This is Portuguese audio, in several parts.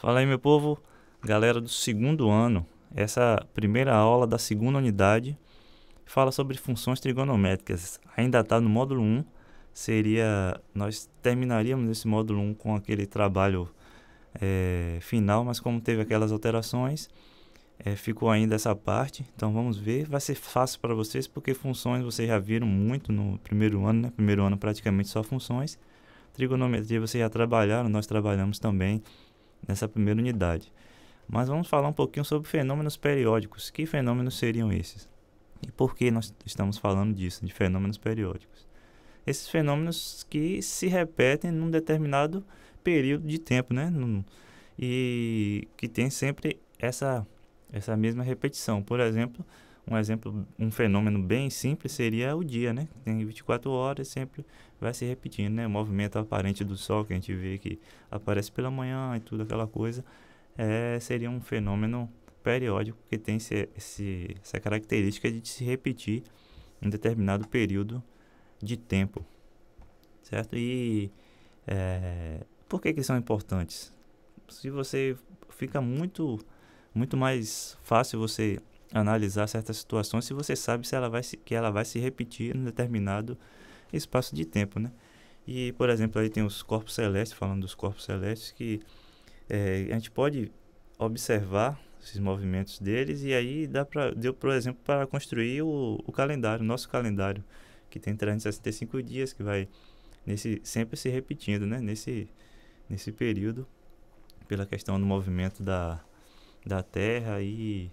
Fala aí, meu povo, galera do segundo ano. Essa primeira aula da segunda unidade fala sobre funções trigonométricas. Ainda está no módulo 1. Seria, nós terminaríamos esse módulo 1 com aquele trabalho é, final, mas como teve aquelas alterações, é, ficou ainda essa parte. Então vamos ver. Vai ser fácil para vocês, porque funções vocês já viram muito no primeiro ano, né? Primeiro ano praticamente só funções. Trigonometria vocês já trabalharam, nós trabalhamos também nessa primeira unidade. Mas vamos falar um pouquinho sobre fenômenos periódicos. Que fenômenos seriam esses? E por que nós estamos falando disso, de fenômenos periódicos? Esses fenômenos que se repetem num determinado período de tempo, né? E que tem sempre essa, essa mesma repetição. Por exemplo, um exemplo, um fenômeno bem simples seria o dia, né? Tem 24 horas, sempre vai se repetindo, né? O movimento aparente do sol que a gente vê que aparece pela manhã e tudo aquela coisa, é, seria um fenômeno periódico que tem esse, esse, essa característica de se repetir em determinado período de tempo, certo? E é, por que que são importantes? Se você fica muito muito mais fácil você analisar certas situações se você sabe se ela vai se, que ela vai se repetir em determinado espaço de tempo, né? E, por exemplo, aí tem os corpos celestes, falando dos corpos celestes, que é, a gente pode observar esses movimentos deles e aí dá pra, deu, por exemplo, para construir o, o calendário, o nosso calendário, que tem 365 dias, que vai nesse, sempre se repetindo, né? Nesse, nesse período, pela questão do movimento da, da Terra e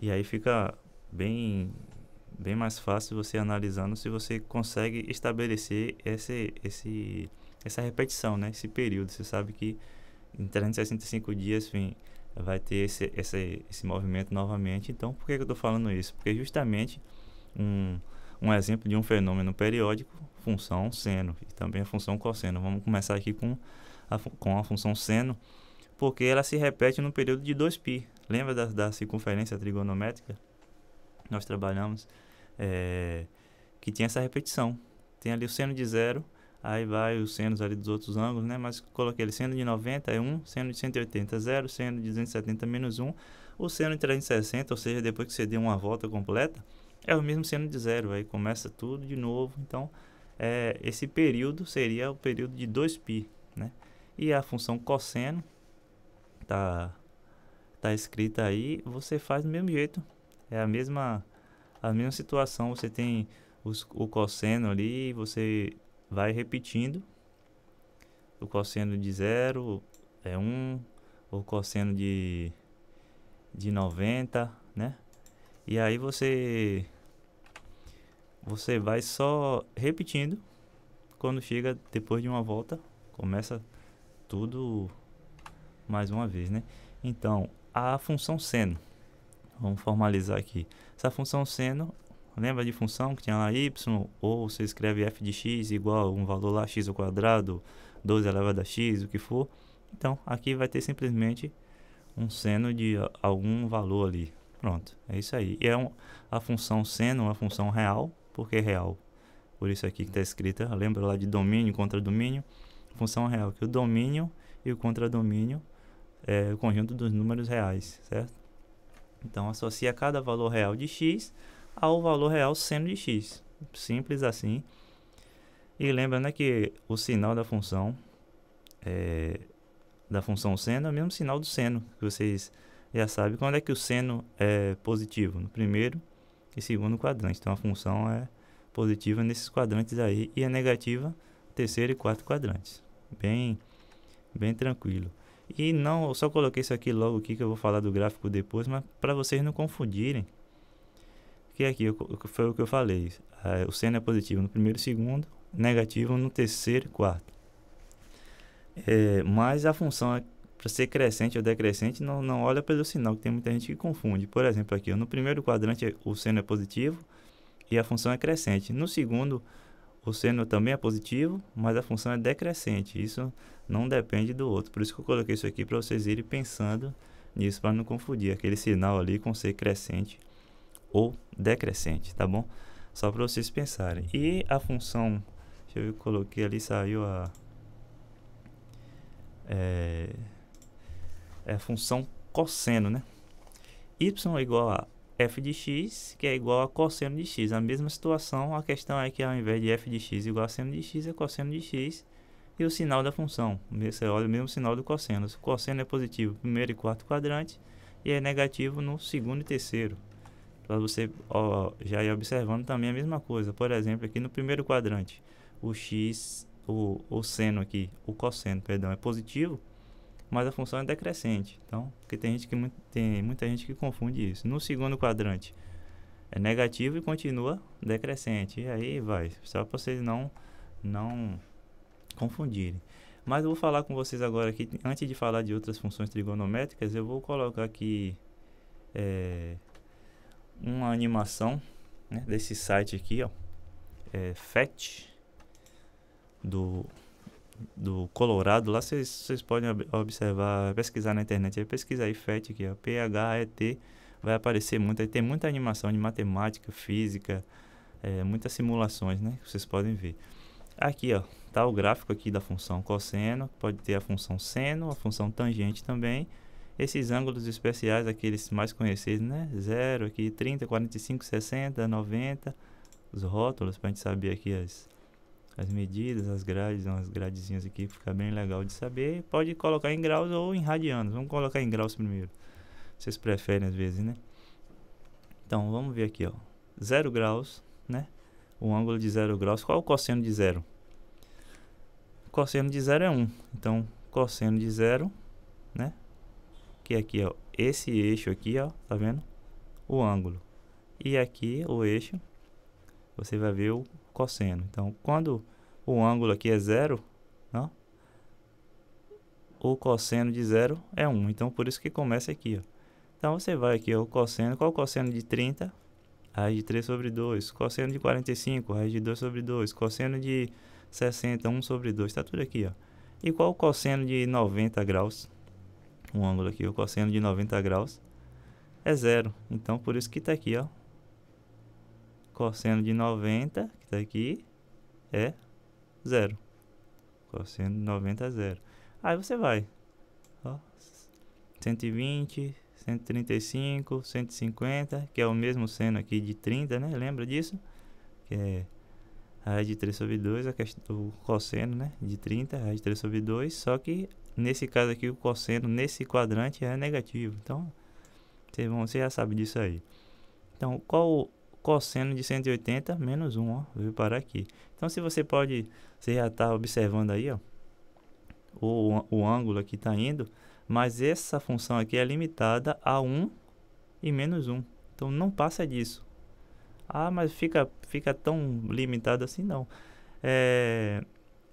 e aí fica bem bem mais fácil você analisando se você consegue estabelecer esse, esse, essa repetição, né? esse período. Você sabe que em 365 dias enfim, vai ter esse, esse, esse movimento novamente. Então, por que, eu estou falando isso? Porque justamente um, um exemplo de um fenômeno periódico, função seno e também a função cosseno. Vamos começar aqui com a, com a função seno porque ela se repete no período de 2π. Lembra da, da circunferência trigonométrica? Nós trabalhamos é, que tinha essa repetição. Tem ali o seno de zero, aí vai os senos ali dos outros ângulos, né? Mas coloquei ele seno de 90 é 1, seno de 180 é 0, seno de 270 menos 1, o seno de 360, ou seja, depois que você deu uma volta completa, é o mesmo seno de zero, aí começa tudo de novo. Então, é, esse período seria o período de 2π, né? E a função cosseno tá, tá escrita aí, você faz do mesmo jeito. É a mesma, a mesma situação, você tem os, o cosseno ali, você vai repetindo. O cosseno de 0 é 1, um, o cosseno de, de 90, né? E aí você você vai só repetindo quando chega depois de uma volta, começa tudo mais uma vez, né? Então, a função seno, vamos formalizar aqui. Essa função seno, lembra de função que tinha lá y, ou você escreve f de x igual a um valor lá, x ao quadrado, 12 elevado a x, o que for. Então, aqui vai ter simplesmente um seno de algum valor ali. Pronto, é isso aí. E é um, a função seno uma função real, porque é real. Por isso aqui que está escrita, lembra lá de domínio, contra domínio? Função real, que o domínio e o contradomínio domínio é, o conjunto dos números reais, certo? Então, associa cada valor real de x ao valor real seno de x. Simples assim. E lembra né, que o sinal da função é, da função seno é o mesmo sinal do seno, que vocês já sabem quando é que o seno é positivo, no primeiro e segundo quadrante. Então, a função é positiva nesses quadrantes aí e é negativa terceiro e quarto quadrantes. Bem, bem tranquilo. E não, eu só coloquei isso aqui logo aqui que eu vou falar do gráfico depois, mas para vocês não confundirem. Que aqui foi o que eu falei. o seno é positivo no primeiro e segundo, negativo no terceiro e quarto. É, mas a função é para ser crescente ou decrescente, não, não olha pelo sinal, que tem muita gente que confunde. Por exemplo, aqui, no primeiro quadrante o seno é positivo e a função é crescente. No segundo, o sênior também é positivo, mas a função é decrescente. Isso não depende do outro. Por isso que eu coloquei isso aqui para vocês irem pensando nisso para não confundir aquele sinal ali com ser crescente ou decrescente, tá bom? Só para vocês pensarem. E a função, deixa eu ver, eu coloquei ali, saiu a é, é a função cosseno, né? y igual a f de x, que é igual a cosseno de x. A mesma situação, a questão é que ao invés de f de x igual a seno de x, é cosseno de x. E o sinal da função, você olha o mesmo sinal do cosseno. o cosseno é positivo no primeiro e quarto quadrante, e é negativo no segundo e terceiro. Para você ó, já ir observando também a mesma coisa. Por exemplo, aqui no primeiro quadrante, o x, o, o seno aqui, o cosseno, perdão, é positivo mas a função é decrescente. Então, porque tem, gente que, tem muita gente que confunde isso. No segundo quadrante, é negativo e continua decrescente. E aí vai, só para vocês não, não confundirem. Mas eu vou falar com vocês agora aqui, antes de falar de outras funções trigonométricas, eu vou colocar aqui é, uma animação né, desse site aqui, ó, é, FET, do do Colorado, lá vocês podem observar, pesquisar na internet, aí pesquisar aí FET aqui, ó, é PHET, vai aparecer muito, aí tem muita animação de matemática, física, é, muitas simulações, né, que vocês podem ver. Aqui, ó, tá o gráfico aqui da função cosseno, pode ter a função seno, a função tangente também, esses ângulos especiais, aqueles mais conhecidos, né, 0 aqui, 30, 45, 60, 90, os rótulos, para a gente saber aqui as as medidas, as grades, umas gradezinhas aqui, fica bem legal de saber. Pode colocar em graus ou em radianos. Vamos colocar em graus primeiro. Vocês preferem às vezes, né? Então, vamos ver aqui, ó. 0 graus, né? O ângulo de 0 graus. Qual é o cosseno de 0? Cosseno de 0 é 1. Um. Então, cosseno de 0, né? Que é aqui, ó, esse eixo aqui, ó, tá vendo? O ângulo. E aqui, o eixo, você vai ver o cosseno. Então, quando o ângulo aqui é zero, não? o cosseno de zero é 1. Então, por isso que começa aqui. Ó. Então, você vai aqui, ó, o cosseno. Qual o cosseno de 30? Raiz de 3 sobre 2. Cosseno de 45? Raiz de 2 sobre 2. Cosseno de 60? 1 sobre 2. Está tudo aqui. Ó. E qual o cosseno de 90 graus? O ângulo aqui, o cosseno de 90 graus é zero. Então, por isso que está aqui, ó, cosseno de 90, que está aqui, é zero. Cosseno de 90 é zero. Aí você vai. Ó, 120, 135, 150, que é o mesmo seno aqui de 30, né? Lembra disso? Que é raiz de 3 sobre 2, a questão, o cosseno né? de 30, raiz de 3 sobre 2, só que nesse caso aqui o cosseno nesse quadrante é negativo. Então, vocês já sabe disso aí. Então, qual cosseno de 180 menos 1, ó, veio parar aqui. Então, se você pode, você já está observando aí, ó, o, o ângulo aqui está indo, mas essa função aqui é limitada a 1 e menos 1. Então, não passa disso. Ah, mas fica, fica tão limitado assim, não. É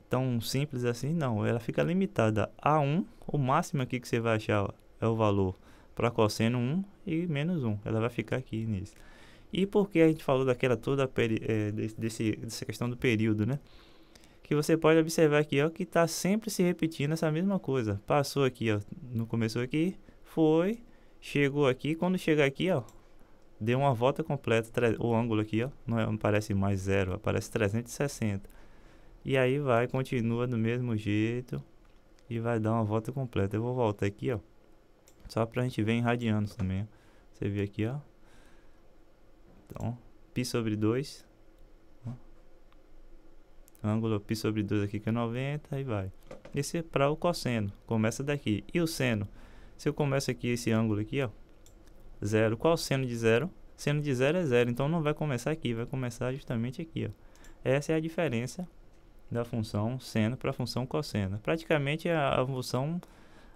tão simples assim, não. Ela fica limitada a 1, o máximo aqui que você vai achar ó, é o valor para cosseno 1 e menos 1. Ela vai ficar aqui nisso. E porque a gente falou daquela toda é, desse, dessa questão do período, né? Que você pode observar aqui, ó, que está sempre se repetindo essa mesma coisa. Passou aqui, ó, não começou aqui, foi, chegou aqui, quando chegar aqui, ó, deu uma volta completa, o ângulo aqui, ó, não, é, não parece mais zero, aparece 360. E aí vai, continua do mesmo jeito e vai dar uma volta completa. Eu vou voltar aqui, ó, só a gente ver irradiando também, ó. Você vê aqui, ó, então, π sobre 2. Ângulo π sobre 2 aqui que é 90 e vai. Esse é para o cosseno. Começa daqui. E o seno? Se eu começo aqui esse ângulo aqui, ó. Zero. Qual o seno de zero? Seno de zero é zero. Então, não vai começar aqui. Vai começar justamente aqui, ó. Essa é a diferença da função seno para a função cosseno. Praticamente a, a função,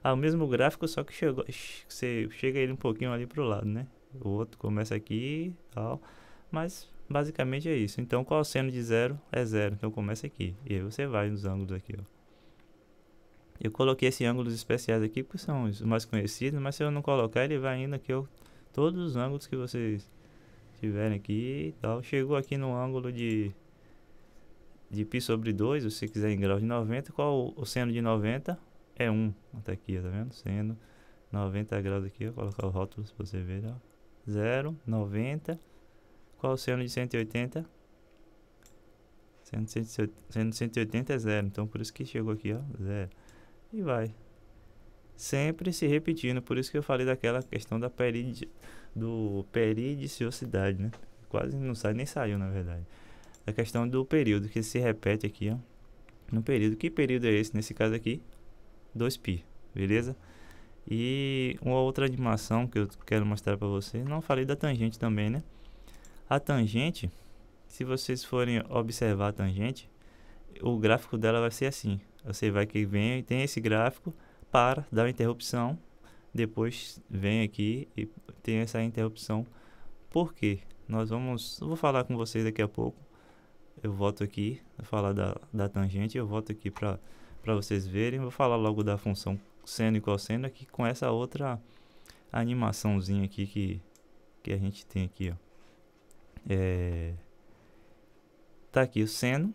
o mesmo gráfico, só que chegou, você chega ele um pouquinho ali para o lado, né? o outro começa aqui tal. Mas basicamente é isso. Então, qual seno de zero é zero. Então, começa aqui. E aí você vai nos ângulos aqui, ó. Eu coloquei esses ângulos especiais aqui porque são os mais conhecidos, mas se eu não colocar, ele vai indo aqui, ó, todos os ângulos que vocês tiverem aqui tal. Chegou aqui no ângulo de, de π sobre 2, se quiser em grau de 90, qual o seno de 90? É 1, até tá aqui, tá vendo? Seno 90 graus aqui, eu vou colocar o rótulo se você ver, ó. 0, 90. Qual o seno de 180? Seno de 180 é zero, então por isso que chegou aqui, ó, zero. E vai. Sempre se repetindo, por isso que eu falei daquela questão da peridi, do peridiciosidade, né? Quase não sai, nem saiu, na verdade. Da questão do período, que se repete aqui, ó. No período. Que período é esse? Nesse caso aqui, 2π, beleza? E uma outra animação que eu quero mostrar para vocês, não falei da tangente também, né? A tangente, se vocês forem observar a tangente, o gráfico dela vai ser assim. Você vai que vem e tem esse gráfico, para, dá uma interrupção, depois vem aqui e tem essa interrupção. Por quê? Nós vamos, eu vou falar com vocês daqui a pouco. Eu volto aqui, vou falar da, da tangente, eu volto aqui para vocês verem. Vou falar logo da função seno e cosseno aqui com essa outra animaçãozinha aqui que, que a gente tem aqui, ó. É, tá aqui o seno,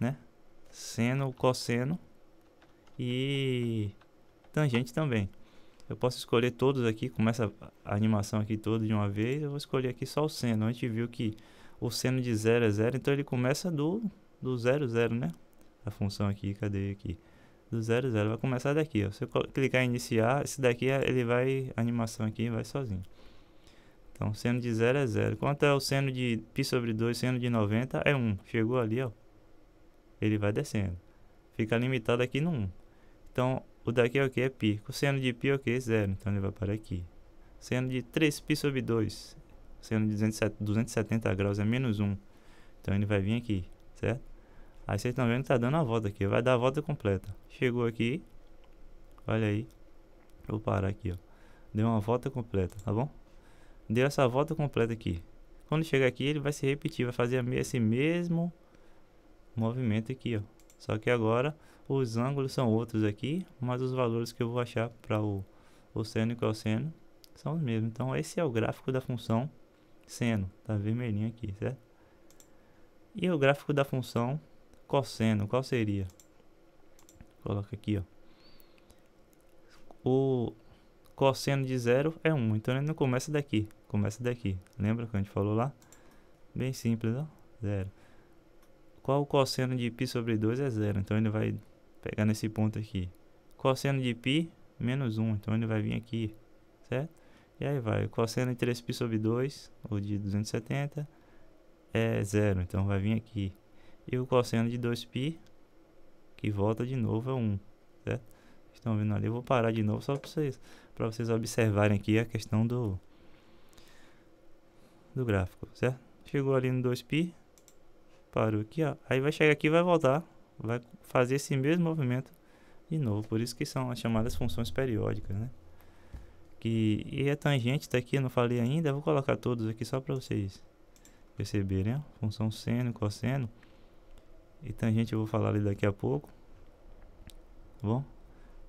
né? Seno, cosseno e tangente também. Eu posso escolher todos aqui, começa a animação aqui toda de uma vez, eu vou escolher aqui só o seno. A gente viu que o seno de zero é zero então ele começa do, do zero zero né? A função aqui, cadê aqui? do 00 vai começar daqui, ó. Se eu clicar em iniciar, esse daqui é, ele vai, a animação aqui vai sozinho. Então, seno de 0 é 0. Quanto é o seno de π sobre 2, seno de 90 é 1. Chegou ali, ó. Ele vai descendo. Fica limitado aqui no 1. Então, o daqui é o que? É π. O seno de π é o que? É 0. Então, ele vai para aqui. Seno de 3π sobre 2, seno de 270 graus é menos 1. Então, ele vai vir aqui, certo? Aí vocês estão vendo que tá dando a volta aqui. Vai dar a volta completa. Chegou aqui. Olha aí. Vou parar aqui, ó. Deu uma volta completa, tá bom? Deu essa volta completa aqui. Quando chegar aqui, ele vai se repetir. Vai fazer esse mesmo movimento aqui, ó. Só que agora os ângulos são outros aqui. Mas os valores que eu vou achar para o, o seno e cosseno são os mesmos. Então esse é o gráfico da função seno. Tá vermelhinho aqui, certo? E o gráfico da função cosseno, qual seria? Coloca aqui, ó. O cosseno de zero é 1, então ele não começa daqui, começa daqui. Lembra que a gente falou lá? Bem simples, ó, zero. Qual o cosseno de π sobre 2 é zero, então ele vai pegar nesse ponto aqui. Cosseno de π, menos 1, então ele vai vir aqui, certo? E aí vai, o cosseno de 3π sobre 2, ou de 270, é zero, então vai vir aqui. E o cosseno de 2π, que volta de novo, é 1. Certo? Estão vendo ali? Eu vou parar de novo só para vocês, vocês observarem aqui a questão do, do gráfico, certo? Chegou ali no 2π, parou aqui, ó. Aí vai chegar aqui e vai voltar, vai fazer esse mesmo movimento de novo. Por isso que são as chamadas funções periódicas, né? Que, e a tangente está aqui, eu não falei ainda, vou colocar todos aqui só para vocês perceberem, ó. Função seno, cosseno. E tangente eu vou falar ali daqui a pouco. Tá bom?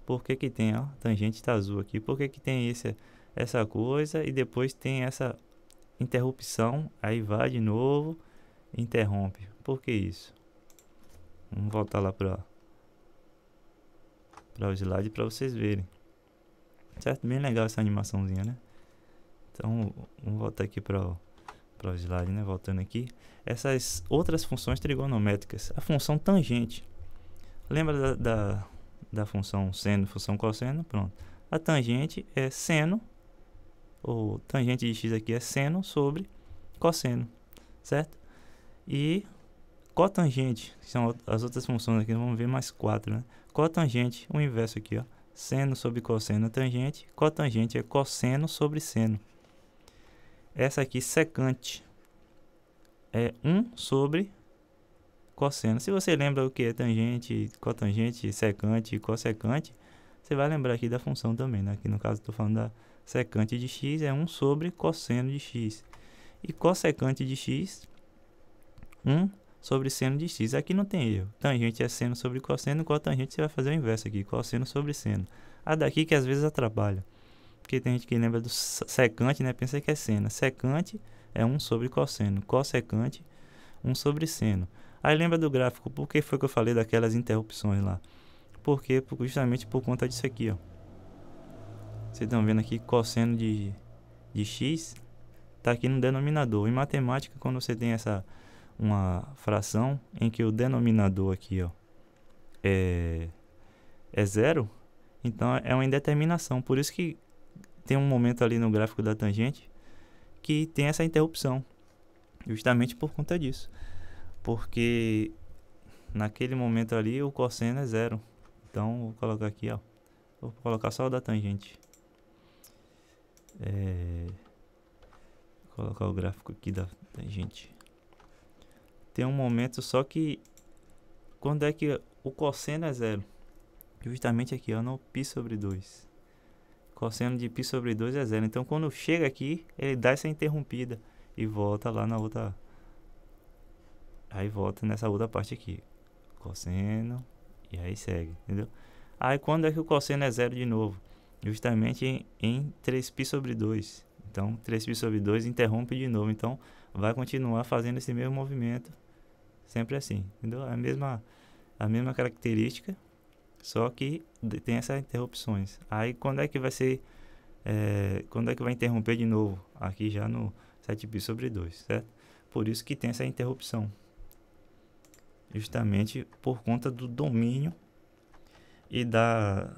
Por que que tem, ó, tangente tá azul aqui. Por que que tem esse, essa coisa e depois tem essa interrupção. Aí vai de novo, interrompe. Por que isso? Vamos voltar lá para para o slide para vocês verem. Certo? Bem legal essa animaçãozinha, né? Então, vamos voltar aqui para para o slide, né? voltando aqui, essas outras funções trigonométricas. A função tangente. Lembra da, da, da função seno, função cosseno? Pronto. A tangente é seno, ou tangente de x aqui é seno sobre cosseno, certo? E cotangente, que são as outras funções aqui, vamos ver mais quatro, né? Cotangente, o inverso aqui, ó. Seno sobre cosseno tangente. Cotangente é cosseno sobre seno. Essa aqui, secante, é 1 sobre cosseno. Se você lembra o que é tangente, cotangente, secante e cossecante, você vai lembrar aqui da função também. Né? Aqui no caso estou falando da secante de x, é 1 sobre cosseno de x. E cossecante de x, 1 sobre seno de x. Aqui não tem erro. Tangente é seno sobre cosseno, cotangente você vai fazer o inverso aqui, cosseno sobre seno. A daqui que às vezes atrapalha porque tem gente que lembra do secante, né? Pensa que é seno. Secante é 1 sobre cosseno. Cossecante, 1 sobre seno. Aí lembra do gráfico, por que foi que eu falei daquelas interrupções lá? Porque justamente por conta disso aqui, ó. Vocês estão vendo aqui cosseno de, de x está aqui no denominador. Em matemática, quando você tem essa uma fração em que o denominador aqui, ó, é é zero, então é uma indeterminação. Por isso que tem um momento ali no gráfico da tangente que tem essa interrupção, justamente por conta disso, porque naquele momento ali o cosseno é zero. Então vou colocar aqui, ó, vou colocar só o da tangente. É, vou colocar o gráfico aqui da tangente. Tem um momento só que quando é que o cosseno é zero? Justamente aqui, ó, no π sobre 2 cosseno de π sobre 2 é zero. Então, quando chega aqui, ele dá essa interrompida e volta lá na outra... Aí volta nessa outra parte aqui. Cosseno e aí segue, entendeu? Aí, quando é que o cosseno é zero de novo? Justamente em, em 3π sobre 2. Então, 3π sobre 2 interrompe de novo. Então, vai continuar fazendo esse mesmo movimento, sempre assim, entendeu? A mesma, a mesma característica, só que tem essas interrupções. Aí quando é que vai ser. É, quando é que vai interromper de novo? Aqui já no 7 pi sobre 2, certo? Por isso que tem essa interrupção. Justamente por conta do domínio e da.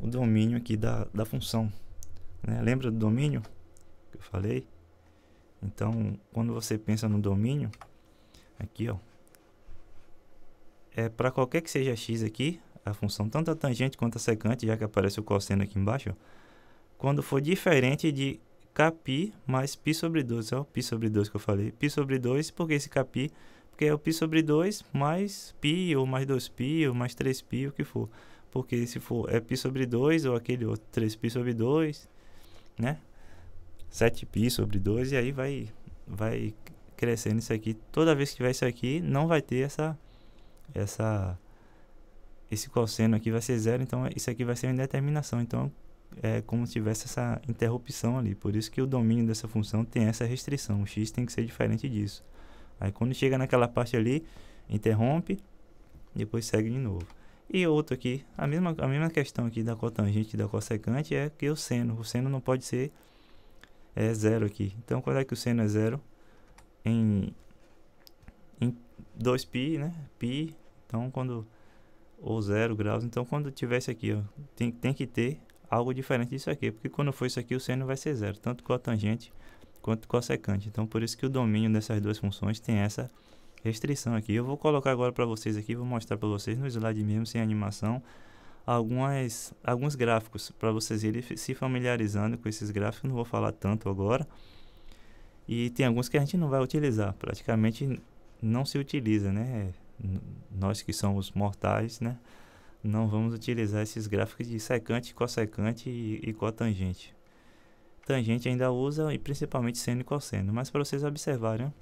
O domínio aqui da, da função. Né? Lembra do domínio que eu falei? Então, quando você pensa no domínio, aqui ó, é para qualquer que seja x aqui, a função tanto a tangente quanto a secante, já que aparece o cosseno aqui embaixo, quando for diferente de kπ mais π sobre 2, é o π sobre 2 que eu falei, π sobre 2, porque esse kπ, porque é o π sobre 2 mais π, ou mais 2π, ou mais 3π, o que for, porque se for é π sobre 2, ou aquele outro 3π sobre 2, né, 7π sobre 2, e aí vai, vai crescendo isso aqui, toda vez que tiver isso aqui, não vai ter essa essa esse cosseno aqui vai ser zero, então isso aqui vai ser uma indeterminação. Então é como se tivesse essa interrupção ali. Por isso que o domínio dessa função tem essa restrição. O x tem que ser diferente disso. Aí quando chega naquela parte ali, interrompe, depois segue de novo. E outro aqui, a mesma, a mesma questão aqui da cotangente e da cossecante é que o seno, o seno não pode ser é, zero aqui. Então quando é que o seno é zero? Em, em 2π, né? π então, quando ou zero graus, então quando tiver isso aqui, ó, tem, tem que ter algo diferente disso aqui, porque quando for isso aqui, o seno vai ser zero, tanto com a tangente quanto com a secante. Então, por isso que o domínio dessas duas funções tem essa restrição aqui. Eu vou colocar agora para vocês aqui, vou mostrar para vocês no slide mesmo, sem animação, algumas, alguns gráficos para vocês irem se familiarizando com esses gráficos. Não vou falar tanto agora. E tem alguns que a gente não vai utilizar, praticamente não se utiliza, né? nós que somos mortais, né? Não vamos utilizar esses gráficos de secante, cossecante e, e cotangente. Tangente ainda usa, e principalmente seno e cosseno. Mas para vocês observarem,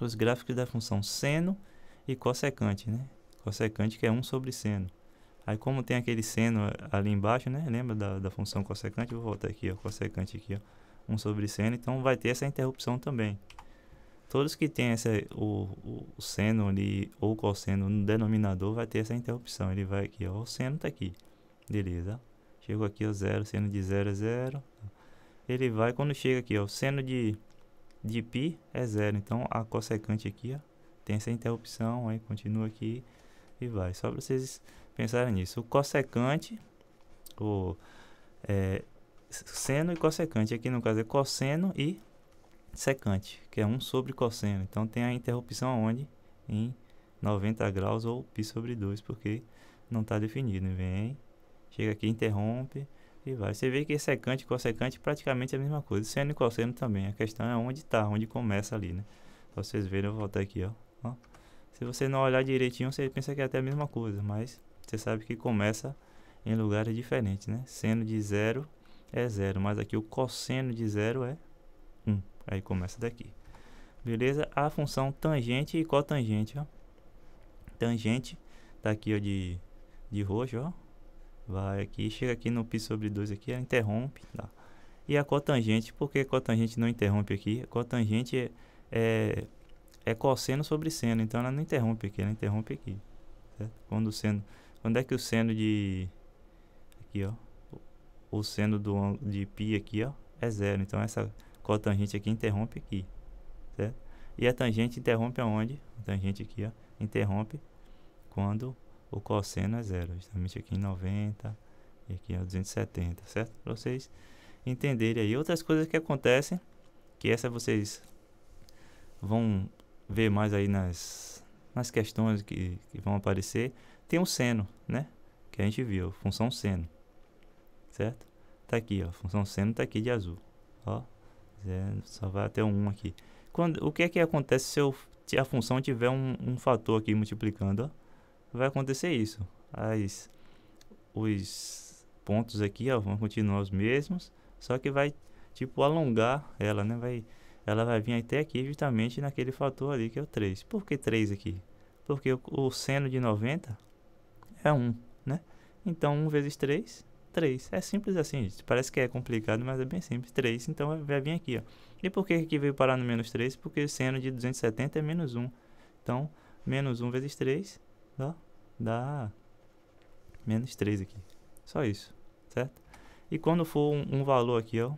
os gráficos da função seno e cossecante, né? Cossecante que é 1 sobre seno. Aí como tem aquele seno eh, ali embaixo, né? Lembra da, da função cossecante? Vou voltar aqui, ó. Cossecante aqui, ó. 1 sobre seno. Então vai ter essa interrupção também todos que têm esse, o, o seno ali, ou o cosseno no denominador, vai ter essa interrupção. Ele vai aqui, ó, o seno está aqui. Beleza. chegou aqui, ó, zero, seno de zero é zero. Ele vai, quando chega aqui, ó, o seno de, de π é zero. Então, a cossecante aqui, ó, tem essa interrupção, aí continua aqui e vai. Só para vocês pensarem nisso. O cossecante, o é, seno e cossecante, aqui no caso é cosseno e secante, que é 1 sobre cosseno. Então tem a interrupção aonde? Em 90 graus ou π sobre 2, porque não está definido. Vem, chega aqui, interrompe e vai. Você vê que é secante e cossecante praticamente é a mesma coisa. Seno e cosseno também. A questão é onde está, onde começa ali, né? Pra vocês verem, eu vou voltar aqui, ó. ó. Se você não olhar direitinho, você pensa que é até a mesma coisa, mas você sabe que começa em lugares diferentes, né? Seno de zero é zero, mas aqui o cosseno de zero é Aí começa daqui. Beleza? A função tangente e cotangente, ó. Tangente, tá aqui, ó, de, de roxo, ó. Vai aqui, chega aqui no π sobre 2 aqui, ela interrompe, tá? E a cotangente, por que cotangente não interrompe aqui? cotangente é, é, é cosseno sobre seno, então ela não interrompe aqui, ela interrompe aqui. Certo? Quando o seno, quando é que o seno de aqui, ó, o seno do de π aqui, ó, é zero. Então essa cotangente aqui interrompe aqui, certo? E a tangente interrompe aonde? A tangente aqui, ó, interrompe quando o cosseno é zero, justamente aqui em 90 e aqui é em 270, certo? Para vocês entenderem aí. Outras coisas que acontecem, que essa vocês vão ver mais aí nas, nas questões que, que vão aparecer, tem um seno, né? Que a gente viu, função seno, certo? Tá aqui, ó, função seno tá aqui de azul, ó, é, só vai até um aqui. Quando, o que é que acontece se, eu, se a função tiver um, um fator aqui multiplicando? Ó? Vai acontecer isso. As, os pontos aqui ó, vão continuar os mesmos, só que vai tipo alongar ela, né? Vai, ela vai vir até aqui justamente naquele fator ali que é o 3. Por que 3 aqui? Porque o, o seno de 90 é 1, né? Então 1 vezes 3 3. É simples assim, gente. Parece que é complicado, mas é bem simples. 3, então vai vir aqui, ó. E por que que veio parar no menos 3? Porque seno de 270 é menos 1. Então, menos 1 vezes 3, ó, dá menos 3 aqui. Só isso, certo? E quando for um, um valor aqui, ó,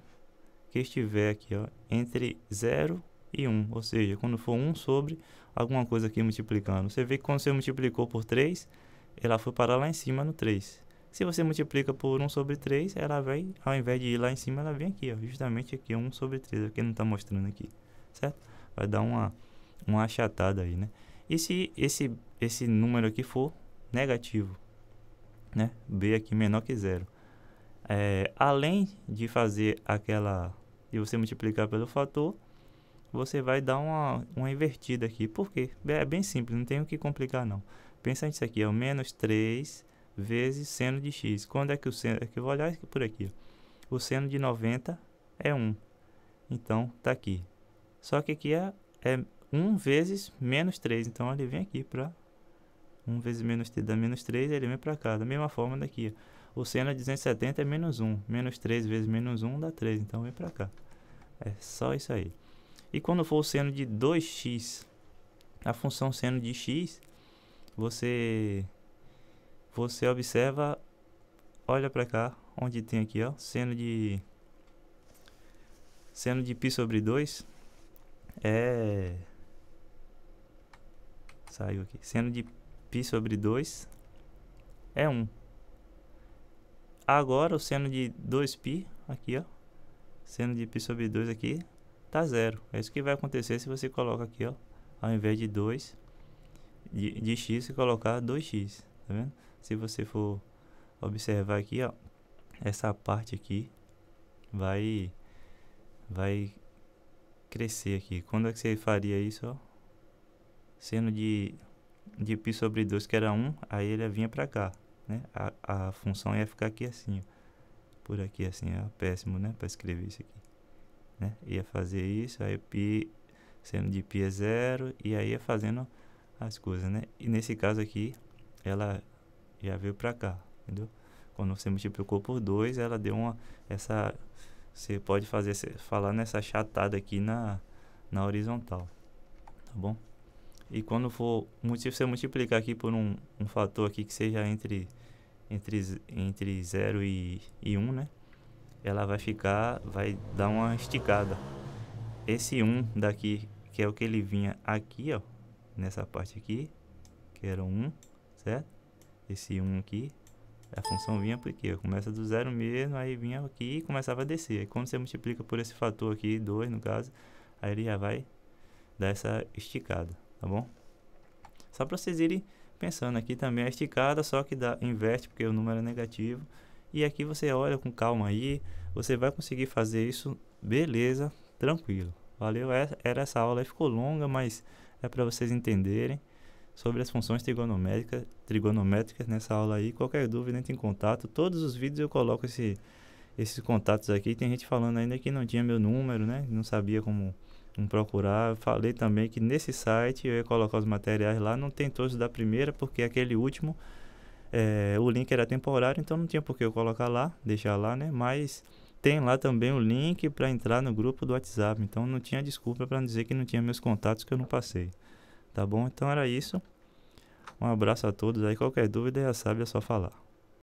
que estiver aqui, ó, entre 0 e 1, ou seja, quando for 1 sobre alguma coisa aqui multiplicando. Você vê que quando você multiplicou por 3, ela foi parar lá em cima no 3. Se você multiplica por 1 sobre 3, ela vai, ao invés de ir lá em cima, ela vem aqui, ó, justamente aqui, 1 sobre 3, é que não está mostrando aqui, certo? Vai dar uma, uma achatada aí, né? E se esse, esse número aqui for negativo, né? B aqui menor que zero. É, além de fazer aquela, de você multiplicar pelo fator, você vai dar uma, uma invertida aqui. Por quê? É bem simples, não tem o que complicar não. Pensa nisso aqui, é o menos 3 vezes seno de x. Quando é que o seno... Aqui, é eu vou olhar por aqui. O seno de 90 é 1. Então, está aqui. Só que aqui é, é 1 vezes menos 3. Então, ele vem aqui para... 1 vezes menos 3 dá menos 3, ele vem para cá. Da mesma forma daqui. O seno de 270 é menos 1. Menos 3 vezes menos 1 dá 3. Então, vem para cá. É só isso aí. E quando for o seno de 2x, a função seno de x, você você observa, olha para cá, onde tem aqui, ó, seno de seno de π sobre 2 é saiu aqui, seno de π sobre 2 é 1. Agora o seno de 2π aqui, ó, seno de π sobre 2 aqui tá zero. É isso que vai acontecer se você coloca aqui, ó, ao invés de 2 de, de x, você colocar 2x, tá vendo? Se você for observar aqui, ó, essa parte aqui vai vai crescer aqui. Quando é que você faria isso, ó? Sendo de de π sobre 2 que era 1, aí ele vinha para cá, né? A, a função ia ficar aqui assim, ó. Por aqui assim, ó, péssimo, né, para escrever isso aqui. Né? Ia fazer isso, aí pi sendo de π é 0 e aí ia fazendo as coisas, né? E nesse caso aqui, ela já veio para cá, entendeu? Quando você multiplicou por 2, ela deu uma essa você pode fazer falar nessa chatada aqui na na horizontal, tá bom? E quando for você multiplicar aqui por um, um fator aqui que seja entre entre entre 0 e, e 1, um, né? Ela vai ficar vai dar uma esticada. Esse 1 um daqui, que é o que ele vinha aqui, ó, nessa parte aqui, que era 1, um, certo? esse 1 aqui, a função vinha por quê? Começa do zero mesmo, aí vinha aqui e começava a descer. Aí quando você multiplica por esse fator aqui, 2 no caso, aí ele já vai dar essa esticada, tá bom? Só para vocês irem pensando aqui também a esticada, só que dá, inverte porque o número é negativo. E aqui você olha com calma aí, você vai conseguir fazer isso, beleza, tranquilo. Valeu, é, era essa aula, ficou longa, mas é para vocês entenderem sobre as funções trigonométricas, trigonométricas nessa aula aí. Qualquer dúvida, entre em contato. Todos os vídeos eu coloco esse, esses contatos aqui. Tem gente falando ainda que não tinha meu número, né? Não sabia como, procurar. Eu falei também que nesse site eu ia colocar os materiais lá. Não tem todos da primeira, porque aquele último, é, o link era temporário, então não tinha por que eu colocar lá, deixar lá, né? Mas tem lá também o link para entrar no grupo do WhatsApp. Então não tinha desculpa para dizer que não tinha meus contatos que eu não passei. Tá bom? Então era isso. Um abraço a todos aí. Qualquer dúvida já é sabe, é só falar.